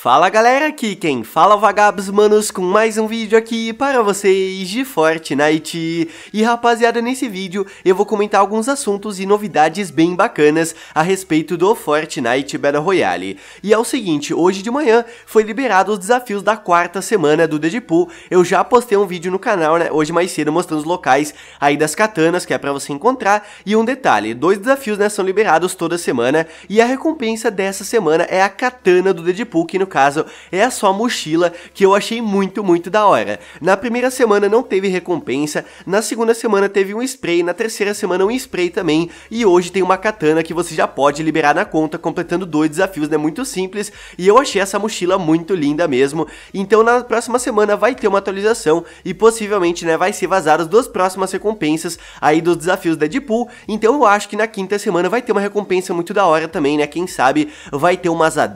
Fala galera, aqui quem fala é vagabos manos com mais um vídeo aqui para vocês de Fortnite. E rapaziada, nesse vídeo eu vou comentar alguns assuntos e novidades bem bacanas a respeito do Fortnite Battle Royale. E é o seguinte, hoje de manhã foi liberado os desafios da quarta semana do Deadpool. Eu já postei um vídeo no canal, né, hoje mais cedo mostrando os locais aí das katanas que é para você encontrar. E um detalhe, dois desafios né, são liberados toda semana e a recompensa dessa semana é a katana do Deadpool que no caso é a sua mochila, que eu achei muito, muito da hora. Na primeira semana não teve recompensa, na segunda semana teve um spray, na terceira semana um spray também, e hoje tem uma katana que você já pode liberar na conta, completando dois desafios, né? Muito simples, e eu achei essa mochila muito linda mesmo. Então na próxima semana vai ter uma atualização e possivelmente, né, vai ser vazadas duas próximas recompensas aí dos desafios da Deadpool. Então eu acho que na quinta semana vai ter uma recompensa muito da hora também, né? Quem sabe vai ter uma asa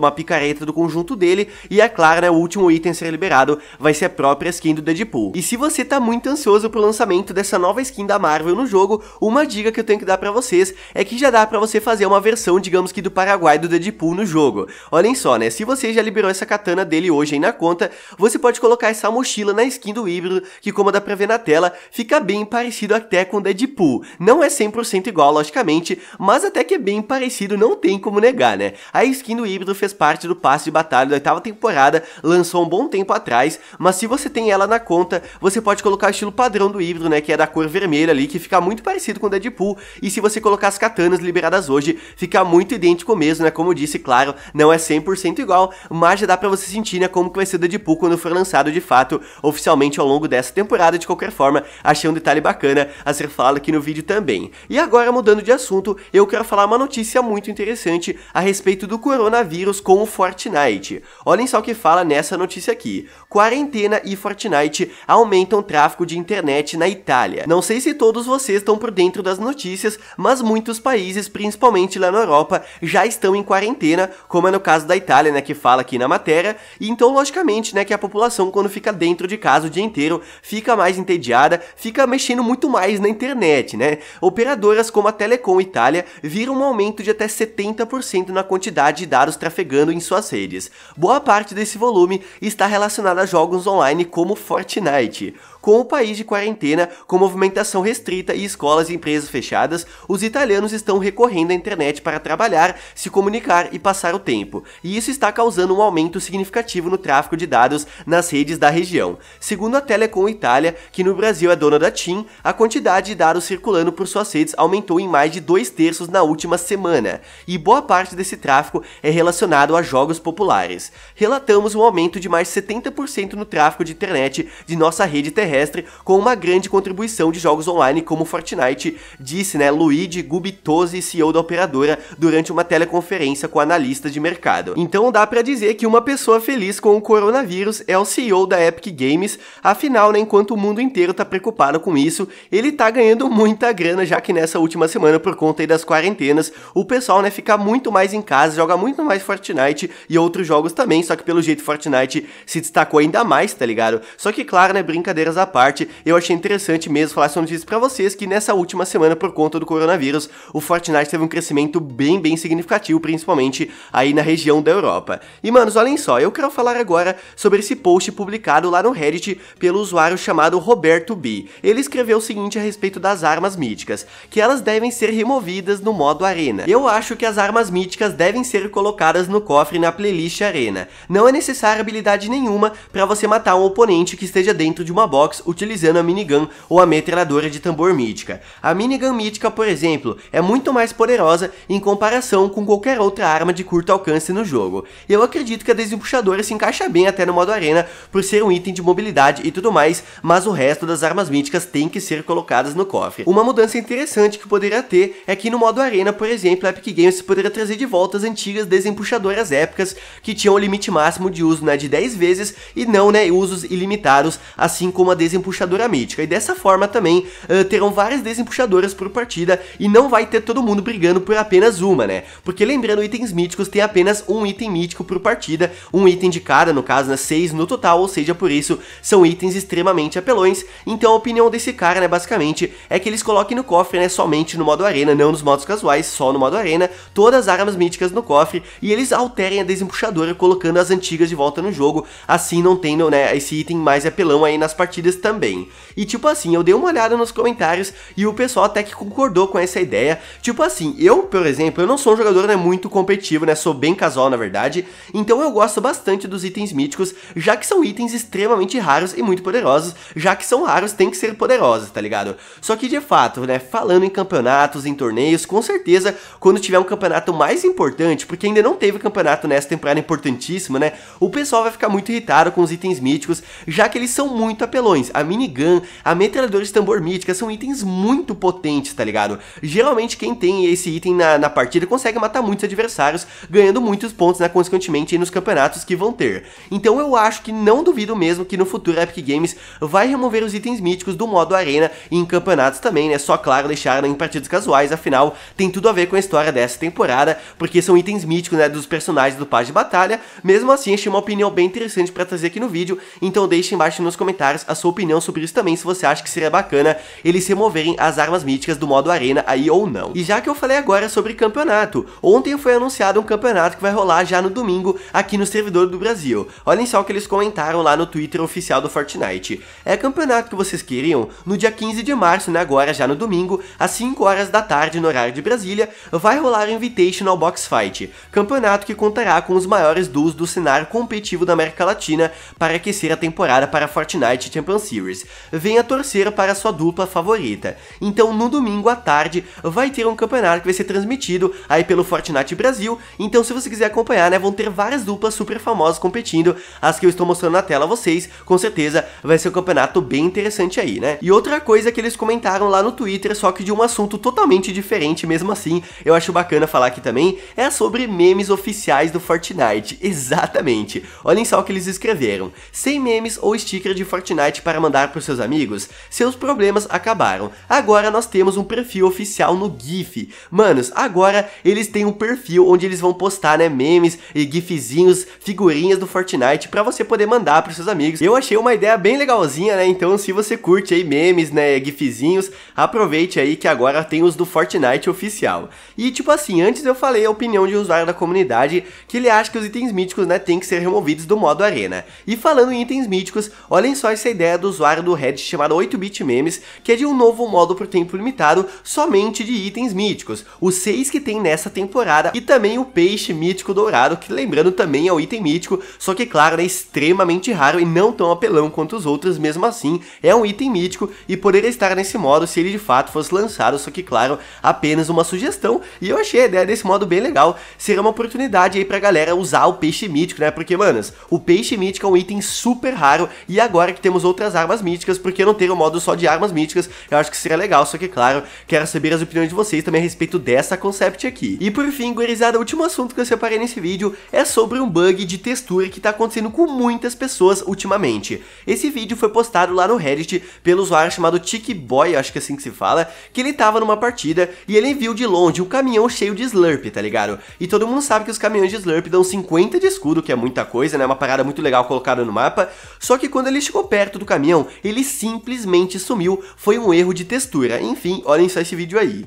uma picareta do conjunto dele, e é claro, né, o último item a ser liberado vai ser a própria skin do Deadpool. E se você tá muito ansioso pro lançamento dessa nova skin da Marvel no jogo, uma dica que eu tenho que dar para vocês é que já dá para você fazer uma versão, digamos que do Paraguai do Deadpool no jogo. Olhem só, né, se você já liberou essa katana dele hoje aí na conta, você pode colocar essa mochila na skin do híbrido, que como dá pra ver na tela, fica bem parecido até com o Deadpool. Não é 100% igual, logicamente, mas até que é bem parecido, não tem como negar, né? A skin do híbrido fez parte do passe de Batalha da oitava temporada, lançou um bom tempo atrás, mas se você tem ela na conta, você pode colocar o estilo padrão do híbrido, né, que é da cor vermelha ali, que fica muito parecido com o Deadpool, e se você colocar as katanas liberadas hoje, fica muito idêntico mesmo, né, como eu disse, claro, não é 100% igual, mas já dá pra você sentir, né, como que vai ser o Deadpool quando for lançado de fato, oficialmente ao longo dessa temporada, de qualquer forma, achei um detalhe bacana a ser falado aqui no vídeo também. E agora, mudando de assunto, eu quero falar uma notícia muito interessante a respeito do coronavírus com o Fortnite, Fortnite. Olhem só o que fala nessa notícia aqui. Quarentena e Fortnite aumentam tráfego de internet na Itália. Não sei se todos vocês estão por dentro das notícias, mas muitos países, principalmente lá na Europa, já estão em quarentena, como é no caso da Itália, né, que fala aqui na matéria. E então, logicamente, né, que a população quando fica dentro de casa o dia inteiro, fica mais entediada, fica mexendo muito mais na internet, né? Operadoras como a Telecom Itália viram um aumento de até 70% na quantidade de dados trafegando em suas redes deles. Boa parte desse volume está relacionada a jogos online como Fortnite. Com o país de quarentena, com movimentação restrita e escolas e empresas fechadas, os italianos estão recorrendo à internet para trabalhar, se comunicar e passar o tempo, e isso está causando um aumento significativo no tráfego de dados nas redes da região. Segundo a Telecom Itália, que no Brasil é dona da TIM, a quantidade de dados circulando por suas redes aumentou em mais de dois terços na última semana, e boa parte desse tráfego é relacionado a jogos populares populares. Relatamos um aumento de mais 70% no tráfego de internet de nossa rede terrestre, com uma grande contribuição de jogos online como Fortnite, disse né, Luigi Gubitosi, CEO da operadora, durante uma teleconferência com analistas de mercado. Então dá para dizer que uma pessoa feliz com o coronavírus é o CEO da Epic Games, afinal, né, enquanto o mundo inteiro tá preocupado com isso, ele tá ganhando muita grana, já que nessa última semana, por conta das quarentenas, o pessoal né, fica muito mais em casa, joga muito mais Fortnite e outros outros jogos também, só que pelo jeito Fortnite se destacou ainda mais, tá ligado? Só que, claro, né, brincadeiras à parte, eu achei interessante mesmo falar essa notícia pra vocês que nessa última semana, por conta do coronavírus, o Fortnite teve um crescimento bem, bem significativo, principalmente aí na região da Europa. E, manos, olhem só, eu quero falar agora sobre esse post publicado lá no Reddit pelo usuário chamado Roberto B. Ele escreveu o seguinte a respeito das armas míticas, que elas devem ser removidas no modo arena. Eu acho que as armas míticas devem ser colocadas no cofre na play Elish Arena. Não é necessária habilidade nenhuma para você matar um oponente que esteja dentro de uma box utilizando a minigun ou a metralhadora de tambor mítica. A minigun mítica, por exemplo, é muito mais poderosa em comparação com qualquer outra arma de curto alcance no jogo. Eu acredito que a desempuxadora se encaixa bem até no modo arena por ser um item de mobilidade e tudo mais, mas o resto das armas míticas tem que ser colocadas no cofre. Uma mudança interessante que poderia ter é que no modo arena, por exemplo, a Epic Games poderia trazer de volta as antigas desempuxadoras épicas que tinham um limite máximo de uso né, de 10 vezes e não né, usos ilimitados, assim como a desempuxadora mítica. E dessa forma também uh, terão várias desempuxadoras por partida e não vai ter todo mundo brigando por apenas uma, né? Porque lembrando, itens míticos tem apenas um item mítico por partida, um item de cada, no caso, né, no total, ou seja, por isso são itens extremamente apelões. Então a opinião desse cara, né, basicamente, é que eles coloquem no cofre, né, somente no modo arena, não nos modos casuais, só no modo arena, todas as armas míticas no cofre e eles alterem a desempuxadora puxadora colocando as antigas de volta no jogo, assim não tendo né, esse item mais apelão aí nas partidas também. E tipo assim, eu dei uma olhada nos comentários e o pessoal até que concordou com essa ideia, tipo assim, eu, por exemplo, eu não sou um jogador né, muito competitivo, né, sou bem casual na verdade, então eu gosto bastante dos itens míticos, já que são itens extremamente raros e muito poderosos, já que são raros tem que ser poderosos, tá ligado? Só que de fato, né, falando em campeonatos, em torneios, com certeza, quando tiver um campeonato mais importante, porque ainda não teve campeonato nessa temporada, exemplar é importantíssimo, né? O pessoal vai ficar muito irritado com os itens míticos, já que eles são muito apelões. A minigun, a metralhadora de tambor mítica são itens muito potentes, tá ligado? Geralmente quem tem esse item na, na partida consegue matar muitos adversários, ganhando muitos pontos, né, consequentemente, nos campeonatos que vão ter. Então eu acho que não duvido mesmo que no futuro a Epic Games vai remover os itens míticos do modo arena e em campeonatos também, né? Só claro deixar né, em partidas casuais, afinal tem tudo a ver com a história dessa temporada, porque são itens míticos, né, dos personagens do Página de batalha, mesmo assim achei uma opinião bem interessante para trazer aqui no vídeo, então deixe embaixo nos comentários a sua opinião sobre isso também, se você acha que seria bacana eles removerem as armas míticas do modo arena aí ou não. E já que eu falei agora sobre campeonato, ontem foi anunciado um campeonato que vai rolar já no domingo aqui no servidor do Brasil. Olhem só o que eles comentaram lá no Twitter oficial do Fortnite. É campeonato que vocês queriam? No dia 15 de março, né, agora já no domingo, às 5 horas da tarde no horário de Brasília, vai rolar o Invitational Box Fight, campeonato que contará com os maiores duos do cenário competitivo da América Latina para aquecer a temporada para Fortnite Champions Series. Venha torcer para sua dupla favorita. Então no domingo à tarde vai ter um campeonato que vai ser transmitido aí pelo Fortnite Brasil, então se você quiser acompanhar, né, vão ter várias duplas super famosas competindo, as que eu estou mostrando na tela a vocês, com certeza vai ser um campeonato bem interessante aí, né? E outra coisa que eles comentaram lá no Twitter, só que de um assunto totalmente diferente mesmo assim, eu acho bacana falar aqui também, é sobre memes oficiais do Fortnite Fortnite, exatamente. Olhem só o que eles escreveram. Sem memes ou sticker de Fortnite para mandar para os seus amigos? Seus problemas acabaram. Agora nós temos um perfil oficial no GIF. Manos, agora eles têm um perfil onde eles vão postar, né, memes e gifzinhos, figurinhas do Fortnite para você poder mandar para os seus amigos. Eu achei uma ideia bem legalzinha, né? Então, se você curte aí memes, né, gifzinhos, aproveite aí que agora tem os do Fortnite oficial. E tipo assim, antes eu falei a opinião de um usuário da comunidade que ele acha acho que os itens míticos né, têm que ser removidos do modo arena. E falando em itens míticos, olhem só essa ideia do usuário do Reddit chamado 8-bit memes, que é de um novo modo por tempo limitado somente de itens míticos, os seis que tem nessa temporada, e também o peixe mítico dourado, que lembrando também é um item mítico, só que claro, é né, extremamente raro e não tão apelão quanto os outros, mesmo assim, é um item mítico e poderia estar nesse modo se ele de fato fosse lançado, só que claro, apenas uma sugestão, e eu achei a ideia desse modo bem legal, seria uma oportunidade aí pra galera galera usar o peixe mítico, né? Porque, manas, o peixe mítico é um item super raro e agora que temos outras armas míticas, por que não ter um modo só de armas míticas? Eu acho que seria legal, só que, claro, quero saber as opiniões de vocês também a respeito dessa concept aqui. E por fim, gurizada, o último assunto que eu separei nesse vídeo é sobre um bug de textura que tá acontecendo com muitas pessoas ultimamente. Esse vídeo foi postado lá no Reddit pelo usuário chamado Tiki Boy, acho que é assim que se fala, que ele tava numa partida e ele viu de longe um caminhão cheio de Slurp, tá ligado? E todo mundo sabe que os caminhões de Slurp que dão 50 de escudo, que é muita coisa, né? Uma parada muito legal colocada no mapa. Só que quando ele chegou perto do caminhão, ele simplesmente sumiu. Foi um erro de textura. Enfim, olhem só esse vídeo aí.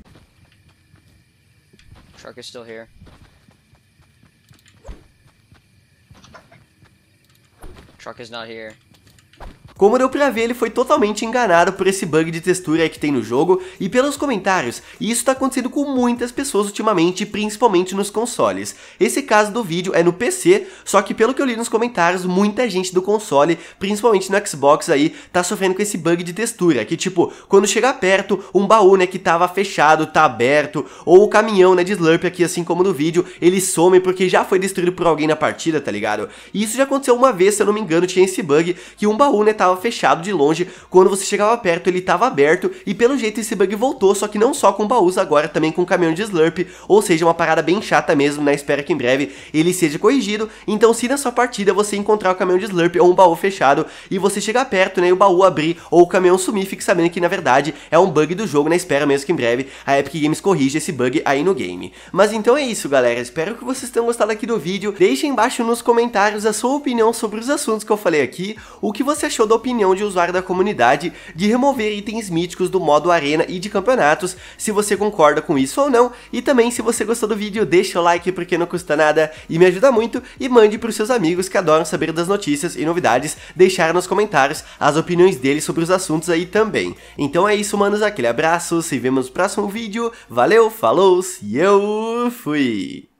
Truck is still here. Truck is not here. Como deu pra ver, ele foi totalmente enganado por esse bug de textura que tem no jogo e pelos comentários, e isso tá acontecendo com muitas pessoas ultimamente, principalmente nos consoles. Esse caso do vídeo é no PC, só que pelo que eu li nos comentários, muita gente do console, principalmente no Xbox aí, tá sofrendo com esse bug de textura, que tipo, quando chega perto, um baú né, que tava fechado, tá aberto, ou o caminhão né, de Slurp aqui, assim como no vídeo, ele some porque já foi destruído por alguém na partida, tá ligado? E isso já aconteceu uma vez, se eu não me engano, tinha esse bug, que um baú né, tava estava fechado de longe, quando você chegava perto ele estava aberto, e pelo jeito esse bug voltou, só que não só com baús, agora também com caminhão de slurp, ou seja, uma parada bem chata mesmo, né, espera que em breve ele seja corrigido, então se na sua partida você encontrar o caminhão de slurp ou um baú fechado, e você chegar perto, né, e o baú abrir, ou o caminhão sumir, fique sabendo que na verdade é um bug do jogo, né, espera mesmo que em breve a Epic Games corrija esse bug aí no game. Mas então é isso, galera, espero que vocês tenham gostado aqui do vídeo, deixem embaixo nos comentários a sua opinião sobre os assuntos que eu falei aqui, o que você achou do opinião de usuário da comunidade de remover itens míticos do modo arena e de campeonatos, se você concorda com isso ou não, e também se você gostou do vídeo, deixa o like porque não custa nada e me ajuda muito, e mande para os seus amigos que adoram saber das notícias e novidades, deixar nos comentários as opiniões deles sobre os assuntos aí também. Então é isso, manos, aquele abraço, se vemos no próximo vídeo, valeu, falou, e eu fui!